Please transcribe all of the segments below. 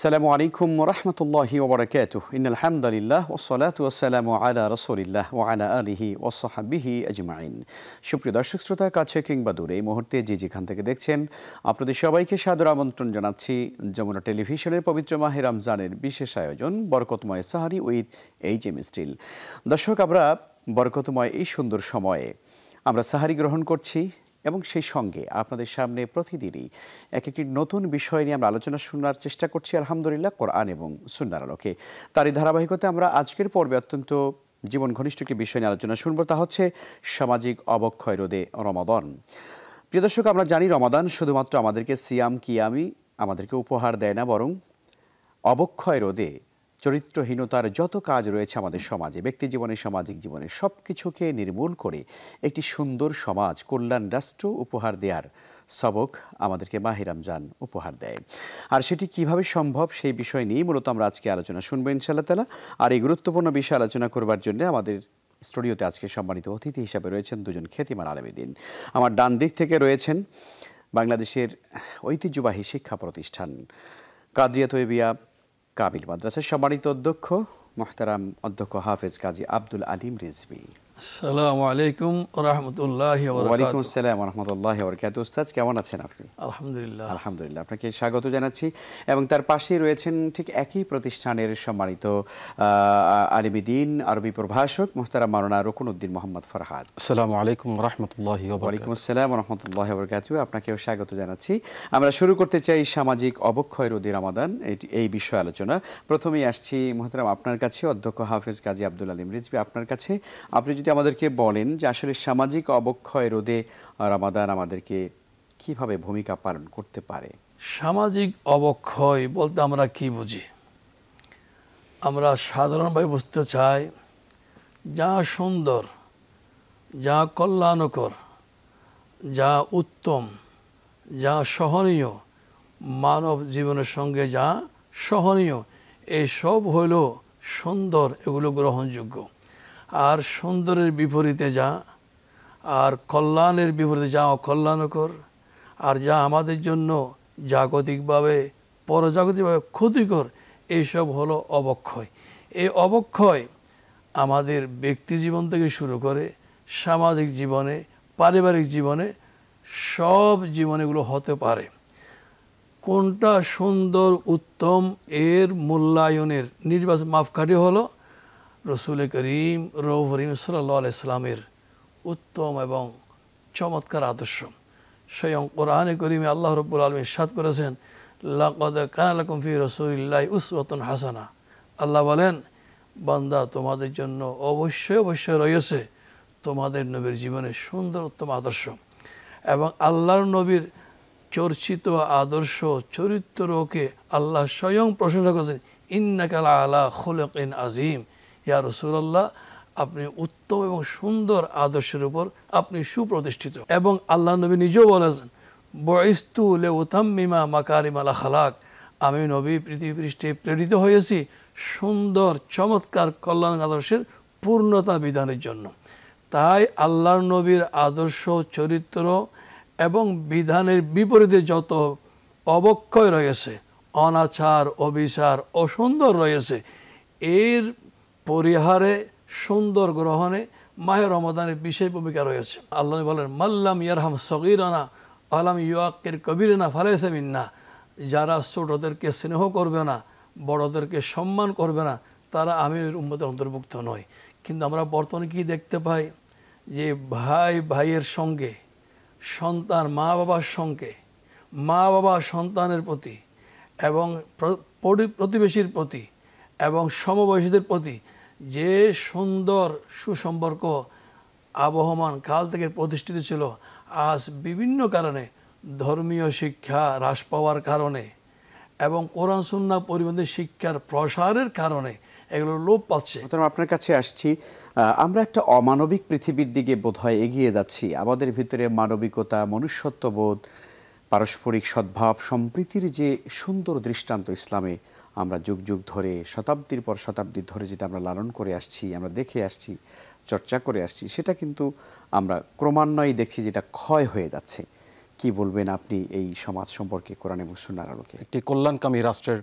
আসসালামু আলাইকুম রহমতুল্লাহি ওবরাকাতুহ ইন আলহামদুলিল্লাহ ওসলাত ওসালাম আলা রসুলিল্লাহ ও আলা আলিহি ওসাহাবিহি আজমাইন সুপ্রিয় দর্শক শ্রোতা কাছে কিংবা দূরে এই মুহূর্তে যে যেখান থেকে দেখছেন আপনাদের সবাইকে সাদর আমন্ত্রণ জানাচ্ছি যমুনা টেলিভিশনের পবিত্র মাহে রমজানের বিশেষ আয়োজন বরকতময় সাহারি উইথ এইচ এম স্টিল দর্শক আমরা বরকতময় এই সুন্দর সময়ে আমরা সাহারি গ্রহণ করছি এবং সেই সঙ্গে আপনাদের সামনে প্রতিদিনই এক একটি নতুন বিষয় নিয়ে আমরা আলোচনা শোনার চেষ্টা করছি আলহামদুলিল্লাহ কোরআন এবং সুন্নার আলোকে তারই ধারাবাহিকতা আমরা আজকের পর্বে অত্যন্ত জীবন ঘনিষ্ঠ একটি বিষয় নিয়ে আলোচনা শুনবো তা হচ্ছে সামাজিক অবক্ষয় রোধে রমাদন প্রিয় দর্শক আমরা জানি রমাদান শুধুমাত্র আমাদেরকে সিয়াম কিয়ামি আমাদেরকে উপহার দেয় না বরং অবক্ষয় রোধে চরিত্রহীনতার যত কাজ রয়েছে আমাদের সমাজে ব্যক্তি জীবনে সামাজিক জীবনে সব কিছুকে নির্মূল করে একটি সুন্দর সমাজ কল্যাণ রাষ্ট্র উপহার দেওয়ার সবক আমাদেরকে মাহির রমজান উপহার দেয় আর সেটি কিভাবে সম্ভব সেই বিষয় নিয়ে মূলত আমরা আজকে আলোচনা শুনবো ইনশাল্লাহ তালা আর এই গুরুত্বপূর্ণ বিষয় আলোচনা করবার জন্য আমাদের স্টুডিওতে আজকে সম্মানিত অতিথি হিসাবে রয়েছেন দুজন খ্যাতিমান দিন আমার ডান দিক থেকে রয়েছেন বাংলাদেশের ঐতিহ্যবাহী শিক্ষা প্রতিষ্ঠান কাদরিয়া তৈবিয়া কাবিল মাদ্রাসার সম্মানিত অধ্যক্ষ মোহতারাম অধ্যক্ষ হাফেজ কাজী আব্দুল আলিম রিজভী আপনাকে স্বাগত জানাচ্ছি এবং তার রয়েছেন ঠিক একই প্রতিষ্ঠানের সম্মানিত আরবি প্রভাষক রকুন উদ্দিন মোহাম্মদ ফরহাদ আপনাকেও স্বাগত জানাচ্ছি আমরা শুরু করতে চাই সামাজিক অবক্ষয় রোধী রামাদান এই বিষয়ে আলোচনা প্রথমেই আসছি মোহতারাম আপনার কাছে অধ্যক্ষ হাফেজ কাজী আব্দুল আলিম রিজবি আপনার কাছে আপনি যদি আমাদেরকে বলেন যে আসলে সামাজিক অবক্ষয় রোধে রামাদান আমাদেরকে কিভাবে ভূমিকা পালন করতে পারে সামাজিক অবক্ষয় বলতে আমরা কি বুঝি আমরা সাধারণভাবে বুঝতে চাই যা সুন্দর যা কল্যাণকর যা উত্তম যা সহনীয় মানব জীবনের সঙ্গে যা সহনীয় সব হইল সুন্দর এগুলো গ্রহণযোগ্য আর সুন্দরের বিপরীতে যা আর কল্যাণের বিপরীতে যা কর আর যা আমাদের জন্য জাগতিকভাবে পরজাগতিকভাবে ক্ষতিকর এইসব হলো অবক্ষয় এই অবক্ষয় আমাদের ব্যক্তি জীবন থেকে শুরু করে সামাজিক জীবনে পারিবারিক জীবনে সব জীবনেগুলো হতে পারে কোনটা সুন্দর উত্তম এর মূল্যায়নের নির্বাচন মাপকাঠি হলো রসুল করিম রৌভরিম সাল্লা ইসলামের উত্তম এবং চমৎকার আদর্শ স্বয়ং কোরআনে করিমে আল্লাহ রব্বুল আলম ইসাদ করেছেন লাকদ কানালাকুমফি রসুলিল্লাহ উসওয়াতুন হাসানা আল্লাহ বলেন বান্দা তোমাদের জন্য অবশ্যই অবশ্যই রয়েছে তোমাদের নবীর জীবনে সুন্দর উত্তম আদর্শ এবং আল্লাহর নবীর চর্চিত আদর্শ চরিত্রকে আল্লাহ স্বয়ং প্রশংসা করেছেন ইন্নাকাল আলা খোলক ইন আজিম ইয়া রসুল্লাহ আপনি উত্তম এবং সুন্দর আদর্শের উপর আপনি সুপ্রতিষ্ঠিত এবং আল্লাহ নবী নিজেও বলেছেন বয়স্তু লে উতাম্মিমা মাকারিমালা খালাক আমি নবী পৃথিবী পৃষ্ঠে প্রেরিত হয়েছি সুন্দর চমৎকার কল্যাণ আদর্শের পূর্ণতা বিধানের জন্য তাই আল্লাহর নবীর আদর্শ চরিত্র এবং বিধানের বিপরীতে যত অবক্ষয় রয়েছে অনাচার অবিচার অসুন্দর রয়েছে এর পরিহারে সুন্দর গ্রহণে মাহে রমাদানের বিশেষ ভূমিকা রয়েছে আল্লাহ বলেন মাল্লাম ইয়ারহাম সগিরানা আলাম ইয়াক্কের কবিরানা ফালেসে না যারা ছোটদেরকে স্নেহ করবে না বড়দেরকে সম্মান করবে না তারা আমির উন্মতের অন্তর্ভুক্ত নয় কিন্তু আমরা বর্তমানে কি দেখতে পাই যে ভাই ভাইয়ের সঙ্গে সন্তান মা বাবার সঙ্গে মা বাবা সন্তানের প্রতি এবং প্রতিবেশীর প্রতি এবং সমবয়সীদের প্রতি যে সুন্দর সুসম্পর্ক আবহমান কাল থেকে প্রতিষ্ঠিত ছিল আজ বিভিন্ন কারণে ধর্মীয় শিক্ষা হ্রাস পাওয়ার কারণে এবং কোরআন সুন্না পরিবন্ধে শিক্ষার প্রসারের কারণে এগুলো লোপ পাচ্ছে আপনার কাছে আসছি আমরা একটা অমানবিক পৃথিবীর দিকে বোধহয় এগিয়ে যাচ্ছি আমাদের ভিতরে মানবিকতা মনুষ্যত্ববোধ পারস্পরিক সদ্ভাব সম্প্রীতির যে সুন্দর দৃষ্টান্ত ইসলামে আমরা যুগ যুগ ধরে শতাব্দীর পর শতাব্দী ধরে যেটা আমরা লালন করে আসছি আমরা দেখে আসছি চর্চা করে আসছি সেটা কিন্তু আমরা ক্রমান্বয়ে দেখছি যেটা ক্ষয় হয়ে যাচ্ছে কি বলবেন আপনি এই সমাজ সম্পর্কে কোরআন এবং সুনার আলোকে একটি কল্যাণকামী রাষ্ট্রের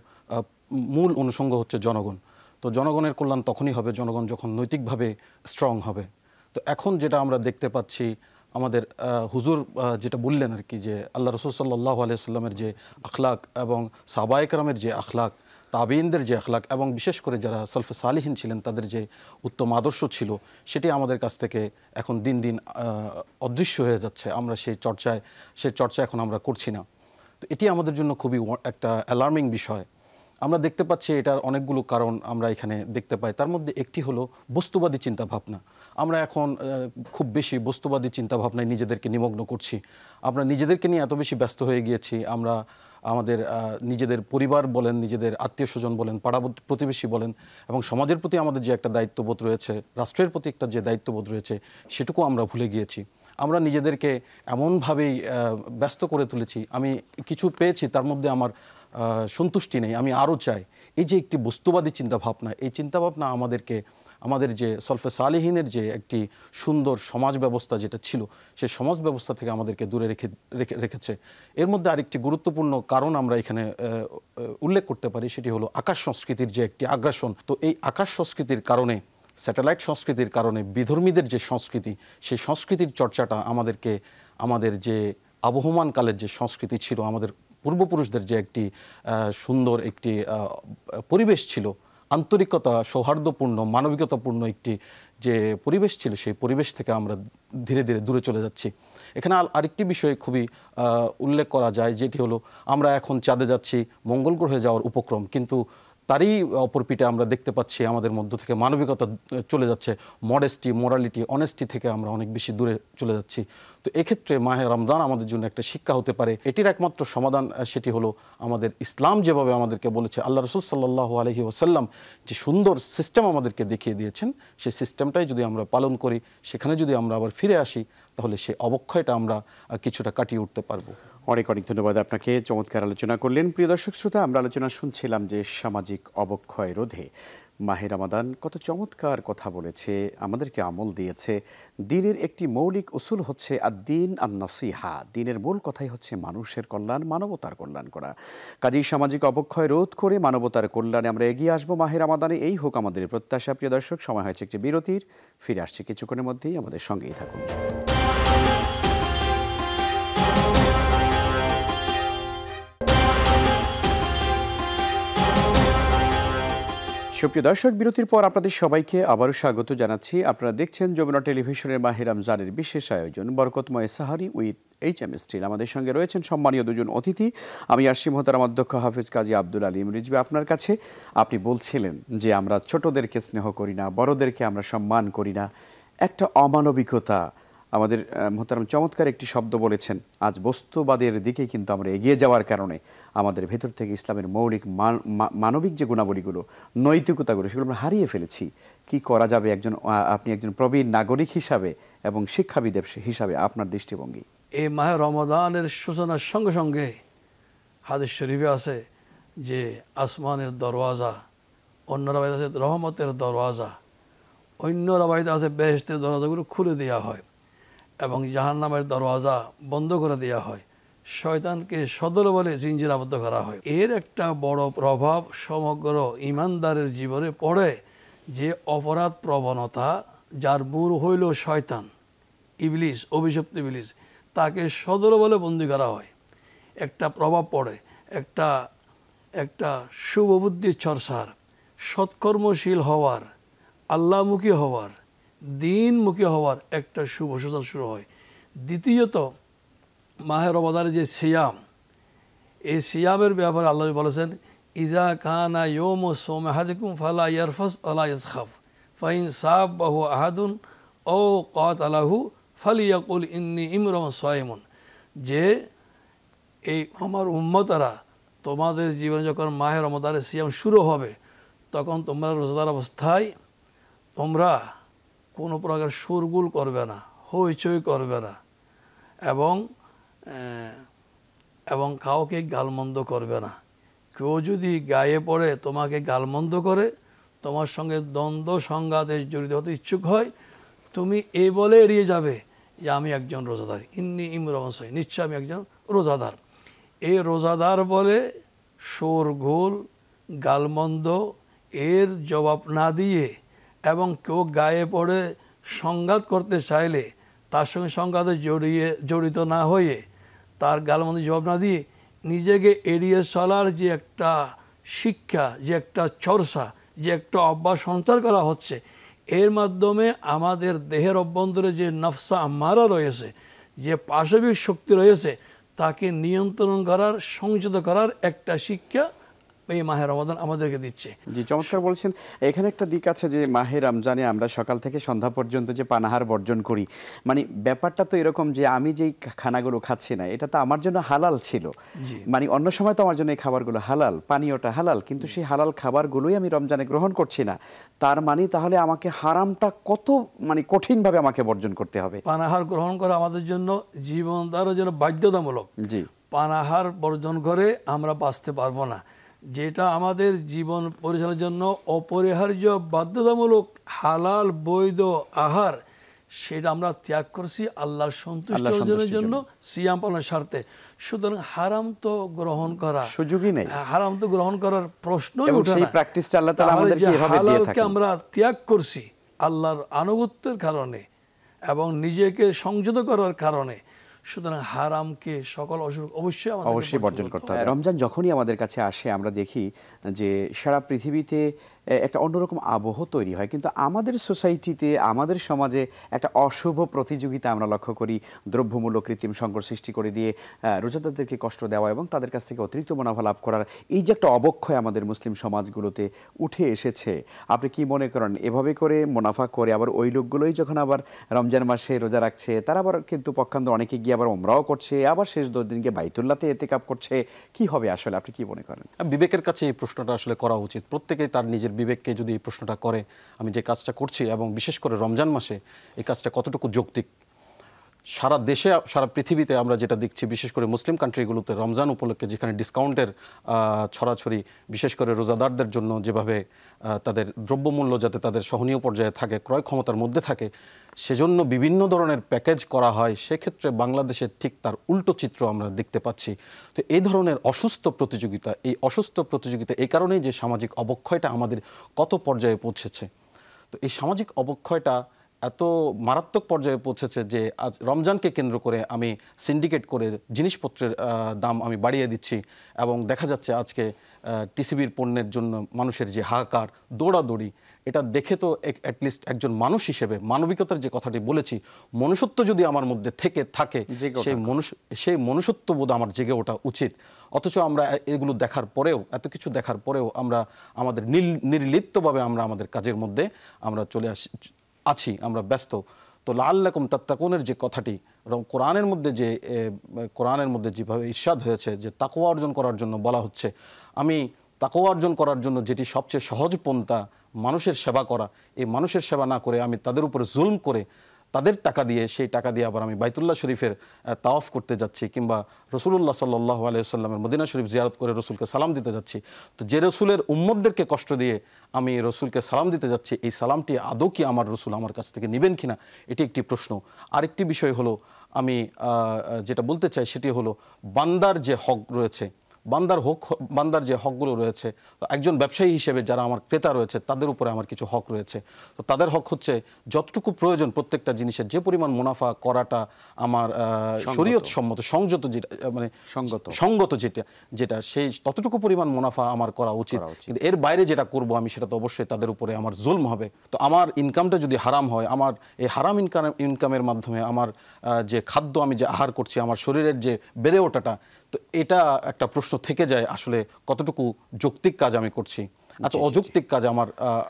মূল অনুষঙ্গ হচ্ছে জনগণ তো জনগণের কল্যাণ তখনই হবে জনগণ যখন নৈতিকভাবে স্ট্রং হবে তো এখন যেটা আমরা দেখতে পাচ্ছি আমাদের হুজুর যেটা বললেন আর কি যে আল্লাহ রসুল সাল্লাহ আলিয়া সাল্লামের যে আখলাক এবং সাবায়করামের যে আখলাক তাবিনদের যে আখলাক এবং বিশেষ করে যারা সলফে সালিহীন ছিলেন তাদের যে উত্তম আদর্শ ছিল সেটি আমাদের কাছ থেকে এখন দিন দিন অদৃশ্য হয়ে যাচ্ছে আমরা সেই চর্চায় সেই চর্চা এখন আমরা করছি না তো এটি আমাদের জন্য খুবই একটা অ্যালার্মিং বিষয় আমরা দেখতে পাচ্ছি এটার অনেকগুলো কারণ আমরা এখানে দেখতে পাই তার মধ্যে একটি হলো বস্তুবাদী চিন্তা ভাবনা আমরা এখন খুব বেশি বস্তুবাদী চিন্তা ভাবনায় নিজেদেরকে নিমগ্ন করছি আমরা নিজেদেরকে নিয়ে এত বেশি ব্যস্ত হয়ে গিয়েছি আমরা আমাদের নিজেদের পরিবার বলেন নিজেদের আত্মীয় স্বজন বলেন পাড়া প্রতিবেশী বলেন এবং সমাজের প্রতি আমাদের যে একটা দায়িত্ববোধ রয়েছে রাষ্ট্রের প্রতি একটা যে দায়িত্ববোধ রয়েছে সেটুকু আমরা ভুলে গিয়েছি আমরা নিজেদেরকে এমনভাবেই ব্যস্ত করে তুলেছি আমি কিছু পেয়েছি তার মধ্যে আমার সন্তুষ্টি নেই আমি আরও চাই এই যে একটি বস্তুবাদী চিন্তাভাবনা এই চিন্তাভাবনা আমাদেরকে আমাদের যে সলফে সালেহীনের যে একটি সুন্দর সমাজ ব্যবস্থা যেটা ছিল সেই সমাজ ব্যবস্থা থেকে আমাদেরকে দূরে রেখে রেখে রেখেছে এর মধ্যে আরেকটি গুরুত্বপূর্ণ কারণ আমরা এখানে উল্লেখ করতে পারি সেটি হলো আকাশ সংস্কৃতির যে একটি আগ্রাসন তো এই আকাশ সংস্কৃতির কারণে স্যাটেলাইট সংস্কৃতির কারণে বিধর্মীদের যে সংস্কৃতি সেই সংস্কৃতির চর্চাটা আমাদেরকে আমাদের যে আবহমানকালের যে সংস্কৃতি ছিল আমাদের পূর্বপুরুষদের যে একটি সুন্দর একটি পরিবেশ ছিল আন্তরিকতা সৌহার্দ্যপূর্ণ মানবিকতাপূর্ণ একটি যে পরিবেশ ছিল সেই পরিবেশ থেকে আমরা ধীরে ধীরে দূরে চলে যাচ্ছি এখানে আরেকটি বিষয়ে খুবই উল্লেখ করা যায় যেটি হলো আমরা এখন চাঁদে যাচ্ছি মঙ্গল গ্রহে যাওয়ার উপক্রম কিন্তু তারই অপরপিটে আমরা দেখতে পাচ্ছি আমাদের মধ্য থেকে মানবিকতা চলে যাচ্ছে মডেস্টি মোরালিটি অনেস্টি থেকে আমরা অনেক বেশি দূরে চলে যাচ্ছি তো এক্ষেত্রে মাহে রমজান আমাদের জন্য একটা শিক্ষা হতে পারে এটির একমাত্র সমাধান সেটি হলো আমাদের ইসলাম যেভাবে আমাদেরকে বলেছে আল্লাহ রসুল সাল্লাহ আলহি ওসাল্লাম যে সুন্দর সিস্টেম আমাদেরকে দেখিয়ে দিয়েছেন সেই সিস্টেমটাই যদি আমরা পালন করি সেখানে যদি আমরা আবার ফিরে আসি তাহলে সেই অবক্ষয়টা আমরা কিছুটা কাটিয়ে উঠতে পারবো অনেক অনেক ধন্যবাদ আপনাকে চমৎকার আলোচনা করলেন প্রিয় দর্শক শ্রোতা আমরা আলোচনা শুনছিলাম যে সামাজিক অবক্ষয় রোধে মাহের আমাদান কত চমৎকার কথা বলেছে আমাদেরকে আমল দিয়েছে দিনের একটি মৌলিক উসুল হচ্ছে আর দিন আর নসিহা দিনের মূল কথাই হচ্ছে মানুষের কল্যাণ মানবতার কল্যাণ করা কাজেই সামাজিক অবক্ষয় রোধ করে মানবতার কল্যাণে আমরা এগিয়ে আসবো মাহের আমাদানে এই হোক আমাদের প্রত্যাশা প্রিয় দর্শক সময় হয়েছে একটি বিরতির ফিরে আসছে কিছুক্ষণের মধ্যেই আমাদের সঙ্গেই থাকুন সুপ্রিয় দর্শক বিরতির পর আপনাদের সবাইকে আবারও স্বাগত জানাচ্ছি আপনারা দেখছেন যমুনা টেলিভিশনের মাহিরাম জানের বিশেষ আয়োজন বরকতময় সাহারি উইথ এইচ এম স্টিল আমাদের সঙ্গে রয়েছেন সম্মানীয় দুজন অতিথি আমি আরশি মহতারাম অধ্যক্ষ হাফিজ কাজী আব্দুল আলিম রিজবি আপনার কাছে আপনি বলছিলেন যে আমরা ছোটদেরকে স্নেহ করি না বড়দেরকে আমরা সম্মান করি না একটা অমানবিকতা আমাদের মোহতারাম চমৎকার একটি শব্দ বলেছেন আজ বস্তুবাদের দিকে কিন্তু আমরা এগিয়ে যাওয়ার কারণে আমাদের ভেতর থেকে ইসলামের মৌলিক মানবিক যে গুণাবলীগুলো নৈতিকতাগুলো সেগুলো আমরা হারিয়ে ফেলেছি কি করা যাবে একজন আপনি একজন প্রবীণ নাগরিক হিসাবে এবং শিক্ষাবিদ হিসাবে আপনার দৃষ্টিভঙ্গি এ মাহে রমদানের সূচনার সঙ্গে সঙ্গে হাদিস শরীফে আছে যে আসমানের দরওয়াজা অন্য রাবাইদ আছে রহমতের দরওয়াজা অন্য রাবাইদ আছে বেহেস্তের দরওয়াজাগুলো খুলে দেওয়া হয় এবং জাহান্নামের দরওয়াজা বন্ধ করে দেওয়া হয় শয়তানকে সদর বলে জিঞ্জিরাবদ্ধ করা হয় এর একটা বড় প্রভাব সমগ্র ইমানদারের জীবনে পড়ে যে অপরাধ প্রবণতা যার মূল হইল শয়তান ইবলিস অভিশপ্ত ইবলিস তাকে সদর বলে বন্দি করা হয় একটা প্রভাব পড়ে একটা একটা শুভবুদ্ধি চর্চার সৎকর্মশীল হওয়ার আল্লাহমুখী হওয়ার দিনমুখী হওয়ার একটা শুভ সূচনা শুরু হয় দ্বিতীয়ত মাহের রমাদানের যে সিয়াম এই সিয়ামের ব্যাপারে আল্লাহ বলেছেন ইজা কানা ইয়োম সোমাহাদিকুম ফালা ইয়ারফস আলা ইসখাফ ফাইন সাব বাহু আহাদুন ও কত আলাহু ফালিয়াকুল ইন্নি ইমরম সয়েমন যে এই আমার উম্মতারা তোমাদের জীবনে যখন মাহের রমাদানের সিয়াম শুরু হবে তখন তোমরা রোজাদার অবস্থায় তোমরা কোনো প্রকার সুরগুল করবে না হইচই করবে না এবং এবং কাউকে গালমন্দ করবে না কেউ যদি গায়ে পড়ে তোমাকে গালমন্দ করে তোমার সঙ্গে দ্বন্দ্ব সংঘাতে জড়িত হতে ইচ্ছুক হয় তুমি এই বলে এড়িয়ে যাবে যে আমি একজন রোজাদার ইন্নি ইমরমসাই নিশ্চয় আমি একজন রোজাদার এই রোজাদার বলে গোল গালমন্দ এর জবাব না দিয়ে এবং কেউ গায়ে পড়ে সংঘাত করতে চাইলে তার সঙ্গে সংঘাতে জড়িয়ে জড়িত না হয়ে তার গালমন্দি জবাব না দিয়ে নিজেকে এড়িয়ে চলার যে একটা শিক্ষা যে একটা চর্চা যে একটা অভ্যাস সঞ্চার করা হচ্ছে এর মাধ্যমে আমাদের দেহের অভ্যন্তরে যে নফসা আম্মারা রয়েছে যে পাশবিক শক্তি রয়েছে তাকে নিয়ন্ত্রণ করার সংযত করার একটা শিক্ষা এই মাহে রমাদান আমাদেরকে দিচ্ছে জি চমৎকার বলছেন এখানে একটা দিক আছে যে মাহে রমজানে আমরা সকাল থেকে সন্ধ্যা পর্যন্ত যে পানাহার বর্জন করি মানে ব্যাপারটা তো এরকম যে আমি যেই খানাগুলো খাচ্ছি না এটা তো আমার জন্য হালাল ছিল মানে অন্য সময় তো আমার জন্য এই খাবারগুলো হালাল পানীয়টা হালাল কিন্তু সেই হালাল খাবারগুলোই আমি রমজানে গ্রহণ করছি না তার মানে তাহলে আমাকে হারামটা কত মানে কঠিনভাবে আমাকে বর্জন করতে হবে পানাহার গ্রহণ করা আমাদের জন্য জীবন যেন বাধ্যতামূলক জি পানাহার বর্জন করে আমরা বাঁচতে পারবো না যেটা আমাদের জীবন পরিচালনার জন্য অপরিহার্য বাধ্যতামূলক হালাল বৈধ আহার সেটা আমরা ত্যাগ করছি আল্লাহ সন্তুষ্ট জন্য সিয়াম পালনের স্বার্থে সুতরাং হারাম তো গ্রহণ করা সুযোগই নেই হ্যাঁ, হারাম তো গ্রহণ করার প্রশ্নই ওঠে না প্র্যাকটিসটা আল্লাহ তাআলা আমাদেরকে এভাবে দিয়ে থাকেন হালালকে আমরা ত্যাগ করছি আল্লাহর আনুগত্যের কারণে এবং নিজেকে সংযত করার কারণে সুতরাং হারামকে সকল অসুখ অবশ্যই অবশ্যই বর্জন করতে হবে রমজান যখনই আমাদের কাছে আসে আমরা দেখি যে সারা পৃথিবীতে একটা অন্যরকম আবহ তৈরি হয় কিন্তু আমাদের সোসাইটিতে আমাদের সমাজে একটা অশুভ প্রতিযোগিতা আমরা লক্ষ্য করি দ্রব্যমূল্য কৃত্রিম সংকট সৃষ্টি করে দিয়ে রোজাদারদেরকে কষ্ট দেওয়া এবং তাদের কাছ থেকে অতিরিক্ত মুনাফা লাভ করার এই যে একটা অবক্ষয় আমাদের মুসলিম সমাজগুলোতে উঠে এসেছে আপনি কি মনে করেন এভাবে করে মুনাফা করে আবার ওই লোকগুলোই যখন আবার রমজান মাসে রোজা রাখছে তারা আবার কিন্তু পক্ষান্ত অনেকে গিয়ে আবার ওমরাও করছে আবার শেষ দশ দিনকে বাইতুল্লাতে এতে কাপ করছে কি হবে আসলে আপনি কি মনে করেন বিবেকের কাছে এই প্রশ্নটা আসলে করা উচিত প্রত্যেকেই তার নিজের বিবেককে যদি এই প্রশ্নটা করে আমি যে কাজটা করছি এবং বিশেষ করে রমজান মাসে এই কাজটা কতটুকু যৌক্তিক সারা দেশে সারা পৃথিবীতে আমরা যেটা দেখছি বিশেষ করে মুসলিম কান্ট্রিগুলোতে রমজান উপলক্ষে যেখানে ডিসকাউন্টের ছড়াছড়ি বিশেষ করে রোজাদারদের জন্য যেভাবে তাদের দ্রব্যমূল্য যাতে তাদের সহনীয় পর্যায়ে থাকে ক্রয় ক্ষমতার মধ্যে থাকে সেজন্য বিভিন্ন ধরনের প্যাকেজ করা হয় সেক্ষেত্রে বাংলাদেশের ঠিক তার উল্টো চিত্র আমরা দেখতে পাচ্ছি তো এই ধরনের অসুস্থ প্রতিযোগিতা এই অসুস্থ প্রতিযোগিতা এই কারণেই যে সামাজিক অবক্ষয়টা আমাদের কত পর্যায়ে পৌঁছেছে তো এই সামাজিক অবক্ষয়টা এত মারাত্মক পর্যায়ে পৌঁছেছে যে আজ রমজানকে কেন্দ্র করে আমি সিন্ডিকেট করে জিনিসপত্রের দাম আমি বাড়িয়ে দিচ্ছি এবং দেখা যাচ্ছে আজকে টিসিবির পণ্যের জন্য মানুষের যে হাহাকার দৌড়াদৌড়ি এটা দেখে তো এক অ্যাটলিস্ট একজন মানুষ হিসেবে মানবিকতার যে কথাটি বলেছি মনুষ্যত্ব যদি আমার মধ্যে থেকে থাকে সেই মনুষ সেই মনুষ্যত্ব বোধ আমার জেগে ওঠা উচিত অথচ আমরা এগুলো দেখার পরেও এত কিছু দেখার পরেও আমরা আমাদের নির্লিপ্তভাবে আমরা আমাদের কাজের মধ্যে আমরা চলে আস আছি আমরা ব্যস্ত তো লাল লাল্লাকুম তাত্তাকুনের যে কথাটি এবং কোরআনের মধ্যে যে কোরআনের মধ্যে যেভাবে ইস্বাদ হয়েছে যে তাকোয়া অর্জন করার জন্য বলা হচ্ছে আমি তাকোয়া অর্জন করার জন্য যেটি সবচেয়ে সহজ পন্থা মানুষের সেবা করা এই মানুষের সেবা না করে আমি তাদের উপরে জুলম করে তাদের টাকা দিয়ে সেই টাকা দিয়ে আবার আমি বাইতুল্লাহ শরীফের তাওয়াফ করতে যাচ্ছি কিংবা রসুল্লাহ সাল্লাহ আলাইসাল্লামের মদিনা শরীফ জিয়ারত করে রসুলকে সালাম দিতে যাচ্ছি তো যে রসুলের উম্মদদেরকে কষ্ট দিয়ে আমি রসুলকে সালাম দিতে যাচ্ছি এই সালামটি আদৌ কি আমার রসুল আমার কাছ থেকে নেবেন কিনা এটি একটি প্রশ্ন আরেকটি বিষয় হলো আমি যেটা বলতে চাই সেটি হলো বান্দার যে হক রয়েছে বান্দার হক বান্দার যে হকগুলো রয়েছে একজন ব্যবসায়ী হিসেবে যারা আমার ক্রেতা রয়েছে তাদের উপরে আমার কিছু হক রয়েছে তো তাদের হক হচ্ছে যতটুকু প্রয়োজন প্রত্যেকটা জিনিসের যে পরিমাণ মুনাফা করাটা আমার শরীয়ত সম্মত সংযত যেটা মানে সংগত সংগত যেটা যেটা সেই ততটুকু পরিমাণ মুনাফা আমার করা উচিত কিন্তু এর বাইরে যেটা করব আমি সেটা তো অবশ্যই তাদের উপরে আমার জুলম হবে তো আমার ইনকামটা যদি হারাম হয় আমার এই হারাম ইনকাম ইনকামের মাধ্যমে আমার যে খাদ্য আমি যে আহার করছি আমার শরীরের যে বেড়ে ওঠাটা তো এটা একটা প্রশ্ন থেকে যায় আসলে কতটুকু যৌক্তিক কাজ আমি করছি আচ্ছা অযৌক্তিক কাজ আমার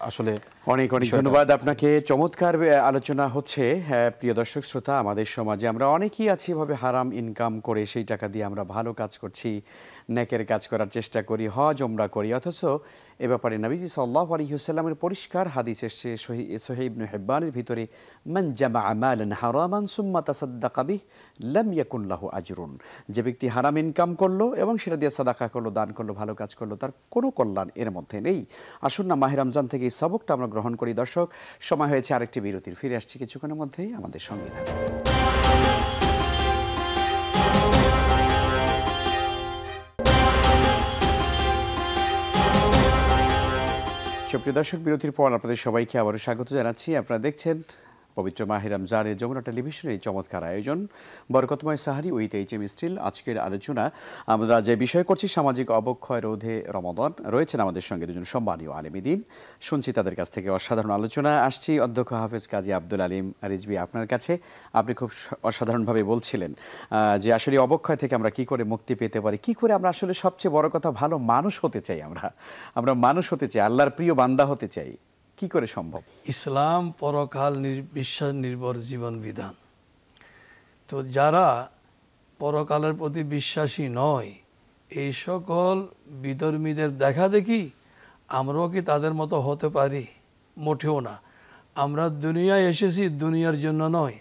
আসলে অনেক অনেক ধন্যবাদ আপনাকে চমৎকার আলোচনা হচ্ছে হ্যাঁ, প্রিয় দর্শক শ্রোতা আমাদের সমাজে আমরা অনেকেই আছি এভাবে হারাম ইনকাম করে সেই টাকা দিয়ে আমরা ভালো কাজ করছি নেকের কাজ করার চেষ্টা করি হজ ওমরা করি অথচ এ ব্যাপারে নবীজি সাল্লাহ আলহিউসাল্লামের পরিষ্কার হাদিস এসছে সোহেব হেব্বানের ভিতরে মান জামা আমাল হারামান সুম্মা তাসাদ্দা কাবি লাম ইয়াকুল্লাহ আজরুন যে ব্যক্তি হারাম ইনকাম করলো এবং সেটা দিয়ে সাদাকা করলো দান করলো ভালো কাজ করলো তার কোনো কল্যাণ এর মধ্যে নেই আসুন না মাহের রমজান থেকে এই সবকটা আমরা গ্রহণ করি দর্শক সময় হয়েছে আরেকটি বিরতির ফিরে আসছি কিছুক্ষণের মধ্যেই আমাদের সঙ্গে থাকবে দর্শক বিরতির পর আপনাদের সবাইকে আবারও স্বাগত জানাচ্ছি আপনারা দেখছেন পবিত্র মাহের রমজানে যমুনা টেলিভিশনের এই চমৎকার আয়োজন বরকতময় সাহারি উইথ এইচ এম স্টিল আজকের আলোচনা আমরা যে বিষয় করছি সামাজিক অবক্ষয় রোধে রমদন রয়েছেন আমাদের সঙ্গে দুজন সম্মানীয় দিন শুনছি তাদের কাছ থেকে অসাধারণ আলোচনা আসছি অধ্যক্ষ হাফেজ কাজী আব্দুল আলিম রিজবি আপনার কাছে আপনি খুব অসাধারণভাবে বলছিলেন যে আসলে অবক্ষয় থেকে আমরা কি করে মুক্তি পেতে পারি কি করে আমরা আসলে সবচেয়ে বড় কথা ভালো মানুষ হতে চাই আমরা আমরা মানুষ হতে চাই আল্লাহর প্রিয় বান্দা হতে চাই কি করে সম্ভব ইসলাম পরকাল বিশ্বাস নির্ভর জীবন বিধান তো যারা পরকালের প্রতি বিশ্বাসী নয় এই সকল বিধর্মীদের দেখা দেখি আমরাও কি তাদের মতো হতে পারি মোটেও না আমরা দুনিয়ায় এসেছি দুনিয়ার জন্য নয়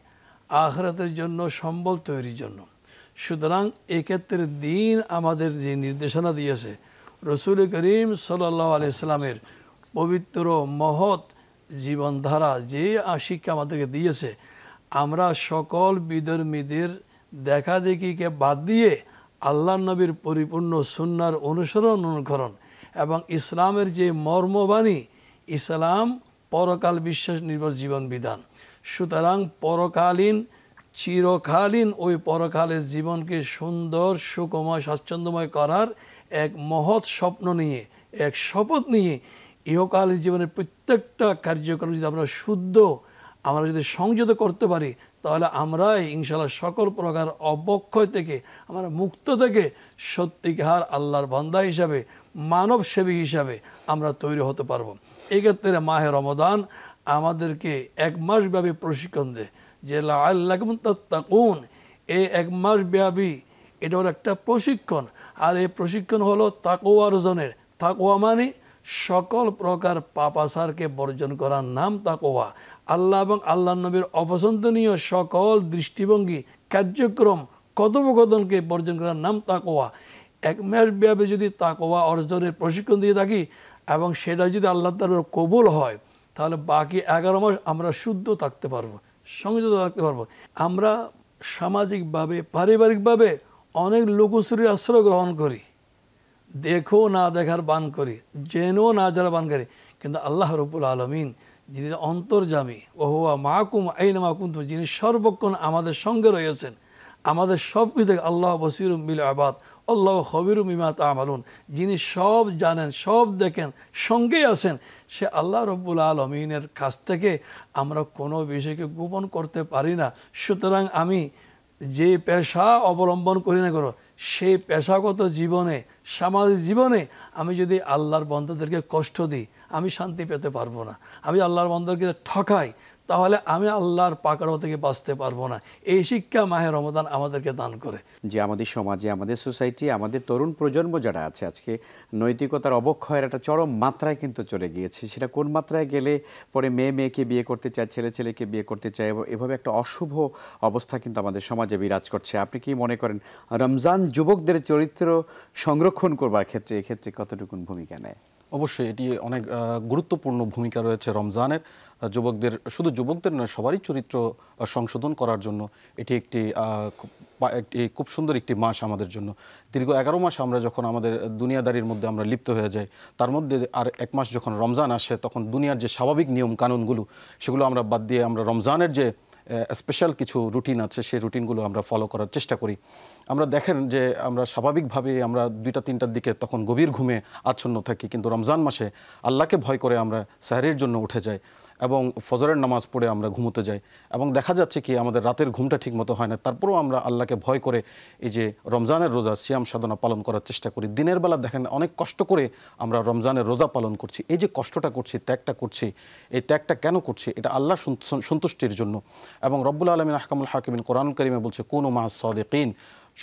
আখরাতের জন্য সম্বল তৈরির জন্য সুতরাং এক্ষেত্রে দিন আমাদের যে নির্দেশনা দিয়েছে রসুল করিম সাল্লাহ ইসলামের পবিত্র মহৎ জীবনধারা যে শিক্ষা আমাদেরকে দিয়েছে আমরা সকল বিধর্মীদের দেখা দেখিকে বাদ দিয়ে আল্লাহ নবীর পরিপূর্ণ সুন্নার অনুসরণ অনুকরণ এবং ইসলামের যে মর্মবাণী ইসলাম পরকাল বিশ্বাস নির্ভর জীবন বিধান সুতরাং পরকালীন চিরকালীন ওই পরকালের জীবনকে সুন্দর সুকময় স্বাচ্ছন্দ্যময় করার এক মহৎ স্বপ্ন নিয়ে এক শপথ নিয়ে ইহকাল জীবনের প্রত্যেকটা কার্যক্রম যদি আমরা শুদ্ধ আমরা যদি সংযত করতে পারি তাহলে আমরাই ইনশাল্লাহ সকল প্রকার অবক্ষয় থেকে আমরা মুক্ত থেকে সত্যিকার আল্লাহর বান্দা হিসাবে মানব সেবী হিসাবে আমরা তৈরি হতে পারবো এক্ষেত্রে মাহে রমদান আমাদেরকে এক মাসব্যাপী প্রশিক্ষণ দেয় যে আল্লাহ তাকুন এই এক মাসব্যাপী এটা হলো একটা প্রশিক্ষণ আর এই প্রশিক্ষণ হলো তাকুয়ার অর্জনের থাকুয়া মানে সকল প্রকার পাপাসারকে বর্জন করার নাম তাকোয়া আল্লাহ এবং আল্লাহ নবীর অপছন্দনীয় সকল দৃষ্টিভঙ্গি কার্যক্রম কথোপকথনকে বর্জন করার নাম তাকোয়া এক মাস ব্যাপী যদি তাকোয়া অর্জনের প্রশিক্ষণ দিয়ে থাকি এবং সেটা যদি আল্লাহ তার কবুল হয় তাহলে বাকি এগারো মাস আমরা শুদ্ধ থাকতে পারবো সংযত থাকতে পারবো আমরা সামাজিকভাবে পারিবারিকভাবে অনেক লোকশ্রীর আশ্রয় গ্রহণ করি দেখো না দেখার বান করি জেনেও না যারা বান করি কিন্তু আল্লাহ রবুল আলমিন যিনি অন্তর্জামী ওহুয়া মাহকুম আইন মাহকুম তুমি যিনি সর্বক্ষণ আমাদের সঙ্গে রয়েছেন আমাদের সব কিছু থেকে আল্লাহ বসিরুম বিল আবাদ আল্লাহ হবিরুম ইমাত আমালুন যিনি সব জানেন সব দেখেন সঙ্গেই আছেন সে আল্লাহ রব্বুল আলমিনের কাছ থেকে আমরা কোনো বিষয়কে গোপন করতে পারি না সুতরাং আমি যে পেশা অবলম্বন করি না করো সেই পেশাগত জীবনে সামাজিক জীবনে আমি যদি আল্লাহর বন্ধদেরকে কষ্ট দিই আমি শান্তি পেতে পারবো না আমি আল্লাহর বন্ধুদেরকে ঠকাই তাহলে আমি আল্লাহর পাকার থেকে বাঁচতে পারবো না এই শিক্ষা মাহের রমদান আমাদেরকে দান করে যে আমাদের সমাজে আমাদের সোসাইটি আমাদের তরুণ প্রজন্ম যারা আছে আজকে নৈতিকতার অবক্ষয়ের একটা চরম মাত্রায় কিন্তু চলে গিয়েছে সেটা কোন মাত্রায় গেলে পরে মেয়ে মেয়েকে বিয়ে করতে চায় ছেলে ছেলেকে বিয়ে করতে চায় এভাবে একটা অশুভ অবস্থা কিন্তু আমাদের সমাজে বিরাজ করছে আপনি কি মনে করেন রমজান যুবকদের চরিত্র সংরক্ষণ করবার ক্ষেত্রে এক্ষেত্রে কতটুকুন ভূমিকা নেয় অবশ্যই এটি অনেক গুরুত্বপূর্ণ ভূমিকা রয়েছে রমজানের যুবকদের শুধু যুবকদের নয় সবারই চরিত্র সংশোধন করার জন্য এটি একটি খুব সুন্দর একটি মাস আমাদের জন্য দীর্ঘ এগারো মাস আমরা যখন আমাদের দুনিয়াদারির মধ্যে আমরা লিপ্ত হয়ে যাই তার মধ্যে আর এক মাস যখন রমজান আসে তখন দুনিয়ার যে স্বাভাবিক নিয়ম কানুনগুলো সেগুলো আমরা বাদ দিয়ে আমরা রমজানের যে স্পেশাল কিছু রুটিন আছে সেই রুটিনগুলো আমরা ফলো করার চেষ্টা করি আমরা দেখেন যে আমরা স্বাভাবিকভাবে আমরা দুইটা তিনটার দিকে তখন গভীর ঘুমে আচ্ছন্ন থাকি কিন্তু রমজান মাসে আল্লাহকে ভয় করে আমরা স্যারের জন্য উঠে যাই এবং ফজরের নামাজ পড়ে আমরা ঘুমোতে যাই এবং দেখা যাচ্ছে কি আমাদের রাতের ঘুমটা ঠিক মতো হয় না তারপরেও আমরা আল্লাহকে ভয় করে এই যে রমজানের রোজা সিয়াম সাধনা পালন করার চেষ্টা করি দিনের বেলা দেখেন অনেক কষ্ট করে আমরা রমজানের রোজা পালন করছি এই যে কষ্টটা করছি ত্যাগটা করছি এই ত্যাগটা কেন করছি এটা আল্লাহ সন্তুষ্টির জন্য এবং রব্বুল আলমিন আহকামুল হাকিমিন কোরআন করিমে বলছে কোনো সদে সদেকিন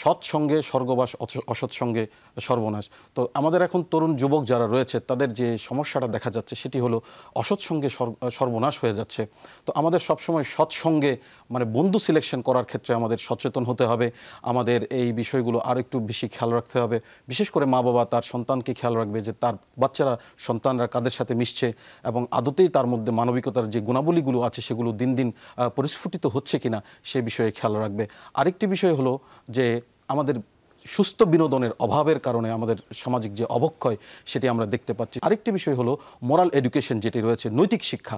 সৎসঙ্গে স্বর্গবাস অস অসৎসঙ্গে সর্বনাশ তো আমাদের এখন তরুণ যুবক যারা রয়েছে তাদের যে সমস্যাটা দেখা যাচ্ছে সেটি হলো অসৎসঙ্গে সর্বনাশ হয়ে যাচ্ছে তো আমাদের সবসময় সময় সৎসঙ্গে মানে বন্ধু সিলেকশন করার ক্ষেত্রে আমাদের সচেতন হতে হবে আমাদের এই বিষয়গুলো আর একটু বেশি খেয়াল রাখতে হবে বিশেষ করে মা বাবা তার সন্তানকে খেয়াল রাখবে যে তার বাচ্চারা সন্তানরা কাদের সাথে মিশছে এবং আদতেই তার মধ্যে মানবিকতার যে গুণাবলীগুলো আছে সেগুলো দিন দিন পরিস্ফুটিত হচ্ছে কিনা সে বিষয়ে খেয়াল রাখবে আরেকটি বিষয় হলো যে আমাদের সুস্থ বিনোদনের অভাবের কারণে আমাদের সামাজিক যে অবক্ষয় সেটি আমরা দেখতে পাচ্ছি আরেকটি বিষয় হলো মোরাল এডুকেশন যেটি রয়েছে নৈতিক শিক্ষা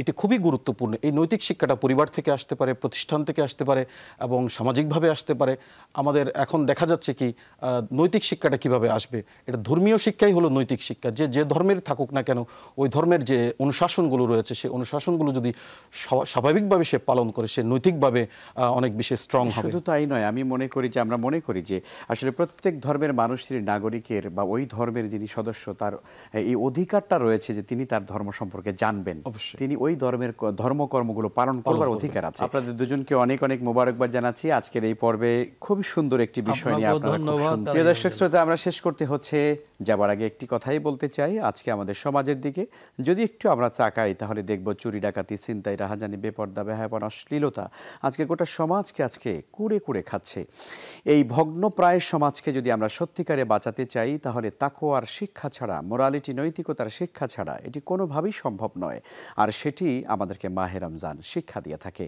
এটি খুবই গুরুত্বপূর্ণ এই নৈতিক শিক্ষাটা পরিবার থেকে আসতে পারে প্রতিষ্ঠান থেকে আসতে পারে এবং সামাজিকভাবে আসতে পারে আমাদের এখন দেখা যাচ্ছে কি নৈতিক শিক্ষাটা কিভাবে আসবে এটা ধর্মীয় শিক্ষাই হলো নৈতিক শিক্ষা যে যে ধর্মের থাকুক না কেন ওই ধর্মের যে অনুশাসনগুলো রয়েছে সেই অনুশাসনগুলো যদি স্বাভাবিকভাবে সে পালন করে সে নৈতিকভাবে অনেক বেশি স্ট্রং হবে শুধু তাই নয় আমি মনে করি যে আমরা মনে করি যে আসলে প্রত্যেক ধর্মের মানুষের নাগরিকের বা ওই ধর্মের যিনি সদস্য তার এই অধিকারটা রয়েছে যে তিনি তার ধর্ম সম্পর্কে জানবেন তিনি ওই ওই ধর্মের ধর্মকর্মগুলো পালন করবার অধিকার আছে আপনাদের দুজনকে অনেক অনেক মোবারকবাদ জানাচ্ছি আজকের এই পর্বে খুব সুন্দর একটি বিষয় নিয়ে আপনারা প্রিয় দর্শক শ্রোতা আমরা শেষ করতে হচ্ছে যাবার আগে একটি কথাই বলতে চাই আজকে আমাদের সমাজের দিকে যদি একটু আমরা তাকাই তাহলে দেখব চুরি ডাকাতি চিন্তাই রাহাজানি বেপর্দা বেহায়াপন অশ্লীলতা আজকে গোটা সমাজকে আজকে কুড়ে কুড়ে খাচ্ছে এই ভগ্নপ্রায় সমাজকে যদি আমরা সত্যিকারে বাঁচাতে চাই তাহলে তাকো আর শিক্ষা ছাড়া মোরালিটি নৈতিকতার শিক্ষা ছাড়া এটি কোনোভাবেই সম্ভব নয় আর সেটি এটি আমাদেরকে মাহে রমজান শিক্ষা দিয়ে থাকে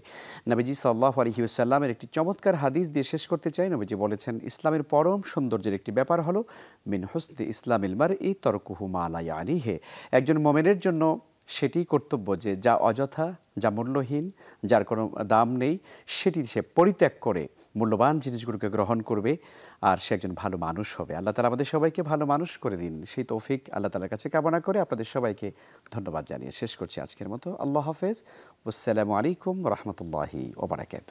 নবীজি সাল্লাহ আলহিউসাল্লামের একটি চমৎকার হাদিস দিয়ে শেষ করতে চাই নবীজি বলেছেন ইসলামের পরম সৌন্দর্যের একটি ব্যাপার হলো মিন হসনে ইসলাম ইলমার ই তরকুহু মালাই আনিহে একজন মোমেনের জন্য সেটি কর্তব্য যে যা অযথা যা মূল্যহীন যার কোনো দাম নেই সেটি সে পরিত্যাগ করে মূল্যবান জিনিসগুলোকে গ্রহণ করবে আর সে একজন ভালো মানুষ হবে আল্লাহ তালা আমাদের সবাইকে ভালো মানুষ করে দিন সেই তৌফিক আল্লাহ তালার কাছে কামনা করে আপনাদের সবাইকে ধন্যবাদ জানিয়ে শেষ করছি আজকের মতো আল্লাহ হাফেজ আসসালামু আলাইকুম রহমতুল্লাহি ওবরাকাত